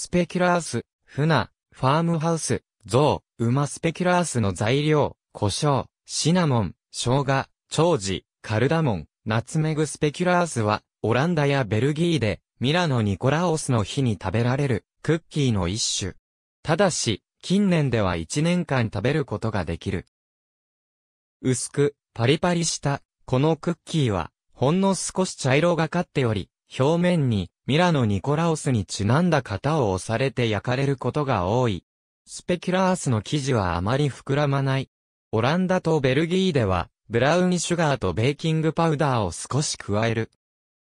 スペキュラース、船、ファームハウス、ゾウ、馬スペキュラースの材料、胡椒、シナモン、生姜、長寿、カルダモン、ナツメグスペキュラースは、オランダやベルギーで、ミラノニコラオスの日に食べられる、クッキーの一種。ただし、近年では1年間食べることができる。薄く、パリパリした、このクッキーは、ほんの少し茶色がかっており、表面に、ミラノ・ニコラオスにちなんだ型を押されて焼かれることが多い。スペキュラースの生地はあまり膨らまない。オランダとベルギーでは、ブラウンシュガーとベーキングパウダーを少し加える。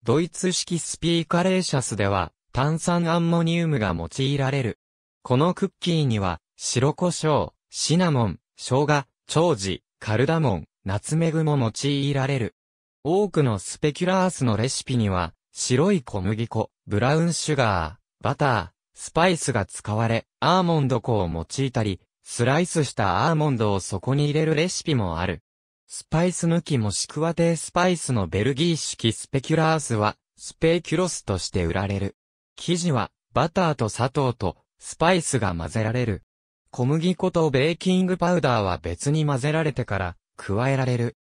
ドイツ式スピーカレーシャスでは、炭酸アンモニウムが用いられる。このクッキーには、白胡椒、シナモン、生姜、長寿、カルダモン、ナツメグも用いられる。多くのスペキュラースのレシピには、白い小麦粉、ブラウンシュガー、バター、スパイスが使われ、アーモンド粉を用いたり、スライスしたアーモンドをそこに入れるレシピもある。スパイス抜きもしくは低スパイスのベルギー式スペキュラースは、スペキュロスとして売られる。生地は、バターと砂糖と、スパイスが混ぜられる。小麦粉とベーキングパウダーは別に混ぜられてから、加えられる。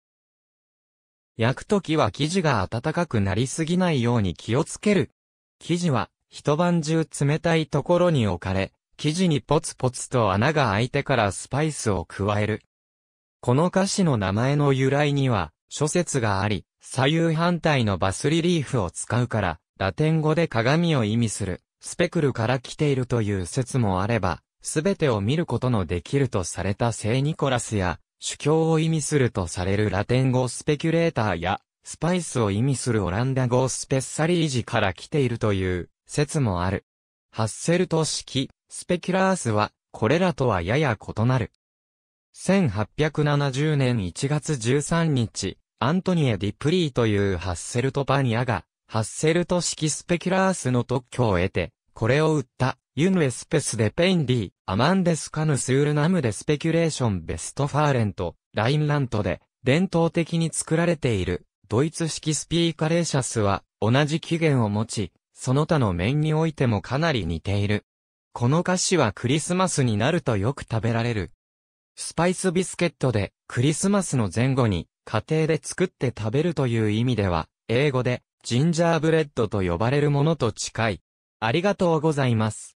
焼くときは生地が暖かくなりすぎないように気をつける。生地は一晩中冷たいところに置かれ、生地にポツポツと穴が開いてからスパイスを加える。この歌詞の名前の由来には諸説があり、左右反対のバスリリーフを使うから、ラテン語で鏡を意味する、スペクルから来ているという説もあれば、すべてを見ることのできるとされた聖ニコラスや、主教を意味するとされるラテン語スペキュレーターや、スパイスを意味するオランダ語スペッサリージから来ているという説もある。ハッセルト式、スペキュラースは、これらとはやや異なる。1870年1月13日、アントニエ・ディプリーというハッセルトパニアが、ハッセルト式スペキュラースの特許を得て、これを売った。ユヌエスペスデペインディ、アマンデスカヌスールナムデスペキュレーションベストファーレント、ラインラントで、伝統的に作られている、ドイツ式スピーカレーシャスは、同じ起源を持ち、その他の面においてもかなり似ている。この菓子はクリスマスになるとよく食べられる。スパイスビスケットで、クリスマスの前後に、家庭で作って食べるという意味では、英語で、ジンジャーブレッドと呼ばれるものと近い。ありがとうございます。